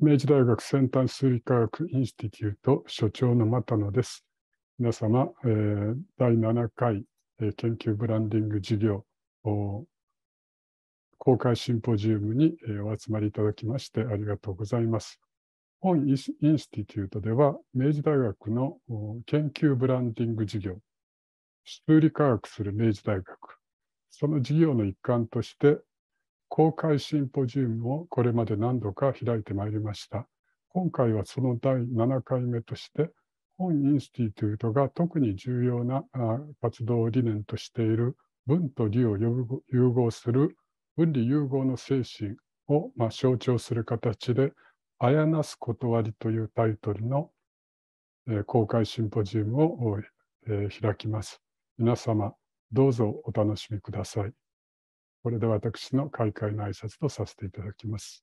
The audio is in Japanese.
明治大学先端数理科学インスティテュート所長の又野です。皆様、えー、第7回、えー、研究ブランディング事業公開シンポジウムに、えー、お集まりいただきましてありがとうございます。本インスティテュートでは、明治大学の研究ブランディング事業、数理科学する明治大学、その事業の一環として、公開シンポジウムをこれまで何度か開いてまいりました。今回はその第7回目として、本インスティテュートが特に重要な活動を理念としている文と理を融合する分離融合の精神を、まあ、象徴する形で「あやなす断り」というタイトルの、公開シンポジウムを、開きます。皆様どうぞお楽しみください。これで私の開会の挨拶とさせていただきます。